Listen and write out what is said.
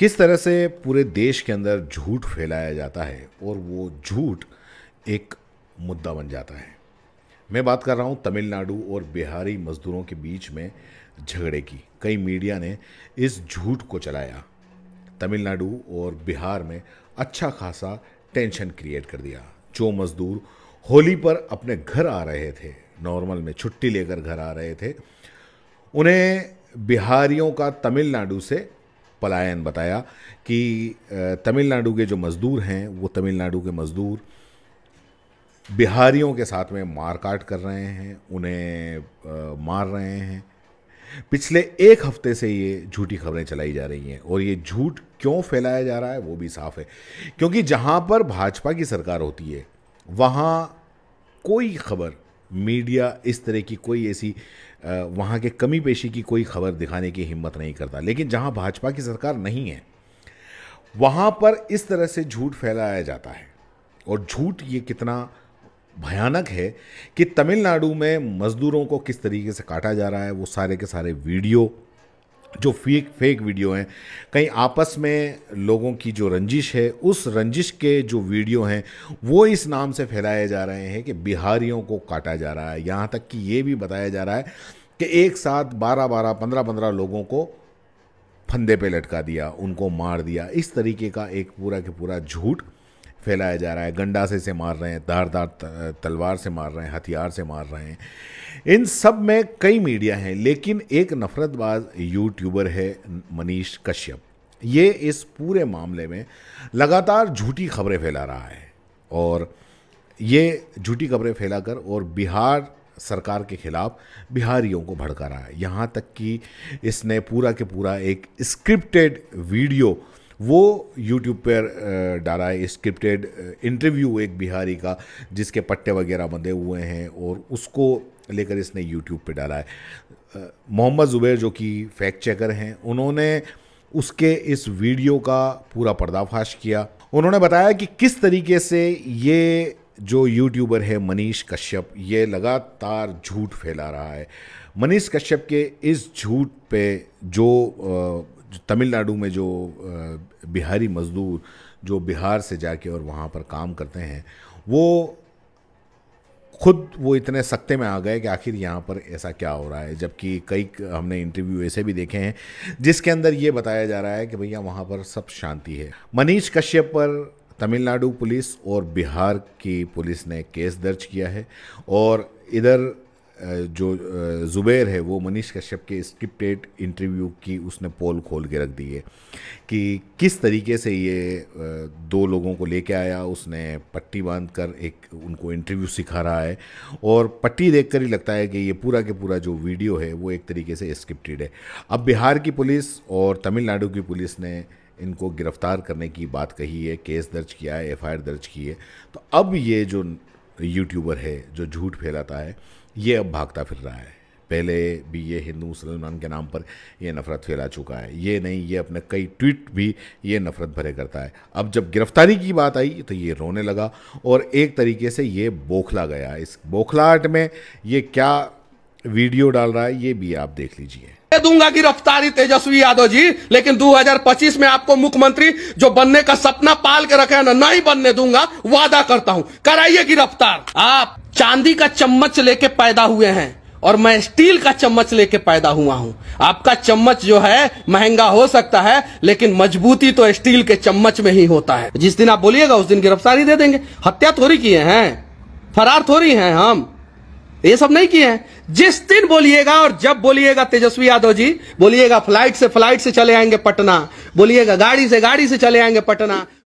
किस तरह से पूरे देश के अंदर झूठ फैलाया जाता है और वो झूठ एक मुद्दा बन जाता है मैं बात कर रहा हूँ तमिलनाडु और बिहारी मजदूरों के बीच में झगड़े की कई मीडिया ने इस झूठ को चलाया तमिलनाडु और बिहार में अच्छा खासा टेंशन क्रिएट कर दिया जो मज़दूर होली पर अपने घर आ रहे थे नॉर्मल में छुट्टी लेकर घर आ रहे थे उन्हें बिहारियों का तमिलनाडु से पलायन बताया कि तमिलनाडु के जो मज़दूर हैं वो तमिलनाडु के मज़दूर बिहारियों के साथ में मार काट कर रहे हैं उन्हें मार रहे हैं पिछले एक हफ्ते से ये झूठी खबरें चलाई जा रही हैं और ये झूठ क्यों फैलाया जा रहा है वो भी साफ है क्योंकि जहाँ पर भाजपा की सरकार होती है वहाँ कोई खबर मीडिया इस तरह की कोई ऐसी वहाँ के कमी पेशी की कोई खबर दिखाने की हिम्मत नहीं करता लेकिन जहाँ भाजपा की सरकार नहीं है वहाँ पर इस तरह से झूठ फैलाया जाता है और झूठ ये कितना भयानक है कि तमिलनाडु में मज़दूरों को किस तरीके से काटा जा रहा है वो सारे के सारे वीडियो जो फेक फेक वीडियो हैं कहीं आपस में लोगों की जो रंजिश है उस रंजिश के जो वीडियो हैं वो इस नाम से फैलाए जा रहे हैं कि बिहारियों को काटा जा रहा है यहाँ तक कि ये भी बताया जा रहा है कि एक साथ बारह बारह पंद्रह पंद्रह लोगों को फंदे पे लटका दिया उनको मार दिया इस तरीके का एक पूरा के पूरा झूठ फैलाया जा रहा है गंडा से से मार रहे हैं धारदार तलवार से मार रहे हैं हथियार से मार रहे हैं इन सब में कई मीडिया हैं लेकिन एक नफ़रतबाज यूट्यूबर है मनीष कश्यप ये इस पूरे मामले में लगातार झूठी खबरें फैला रहा है और ये झूठी खबरें फैलाकर और बिहार सरकार के खिलाफ बिहारियों को भड़का रहा है यहाँ तक कि इसने पूरा के पूरा एक स्क्रिप्टेड वीडियो वो यूट्यूब पर डाला है स्क्रिप्टेड इंटरव्यू एक बिहारी का जिसके पट्टे वगैरह बंधे हुए हैं और उसको लेकर इसने यूट्यूब पर डाला है मोहम्मद ज़ुबैर जो कि फैक्ट चेकर हैं उन्होंने उसके इस वीडियो का पूरा पर्दाफाश किया उन्होंने बताया कि किस तरीके से ये जो यूट्यूबर है मनीष कश्यप ये लगातार झूठ फैला रहा है मनीष कश्यप के इस झूठ पे जो तमिलनाडु में जो बिहारी मज़दूर जो बिहार से जाके और वहाँ पर काम करते हैं वो खुद वो इतने सख्ते में आ गए कि आखिर यहाँ पर ऐसा क्या हो रहा है जबकि कई हमने इंटरव्यू ऐसे भी देखे हैं जिसके अंदर ये बताया जा रहा है कि भैया वहाँ पर सब शांति है मनीष कश्यप पर तमिलनाडु पुलिस और बिहार की पुलिस ने केस दर्ज किया है और इधर जो ज़ुबैर है वो मनीष कश्यप के स्क्रिप्टेड इंटरव्यू की उसने पोल खोल के रख दी है कि किस तरीके से ये दो लोगों को लेके आया उसने पट्टी बांध कर एक उनको इंटरव्यू सिखा रहा है और पट्टी देख कर ही लगता है कि ये पूरा के पूरा जो वीडियो है वो एक तरीके से स्क्रिप्टेड है अब बिहार की पुलिस और तमिलनाडु की पुलिस ने इनको गिरफ्तार करने की बात कही है केस दर्ज किया है एफ दर्ज की है तो अब ये जो यूट्यूबर है जो झूठ फैलाता है ये अब भागता फिर रहा है पहले भी ये हिंदू मुसलमान के नाम पर ये नफ़रत फैला चुका है ये नहीं ये अपने कई ट्वीट भी ये नफ़रत भरे करता है अब जब गिरफ्तारी की बात आई तो ये रोने लगा और एक तरीके से ये बौखला गया इस बौखलाहट में ये क्या वीडियो डाल रहा है ये भी आप देख लीजिए दे दूंगा गिरफ्तारी तेजस्वी यादव जी लेकिन 2025 में आपको मुख्यमंत्री जो बनने का सपना पाल के रखे ना नहीं बनने दूंगा वादा करता हूं कराइए गिरफ्तार आप चांदी का चम्मच लेके पैदा हुए हैं और मैं स्टील का चम्मच लेके पैदा हुआ हूं आपका चम्मच जो है महंगा हो सकता है लेकिन मजबूती तो स्टील के चम्मच में ही होता है जिस दिन आप बोलिएगा उस दिन गिरफ्तारी दे देंगे हत्या थोड़ी किए हैं फरार थोड़ी हैं हम ये सब नहीं किए हैं जिस दिन बोलिएगा और जब बोलिएगा तेजस्वी यादव जी बोलिएगा फ्लाइट से फ्लाइट से चले आएंगे पटना बोलिएगा गाड़ी से गाड़ी से चले आएंगे पटना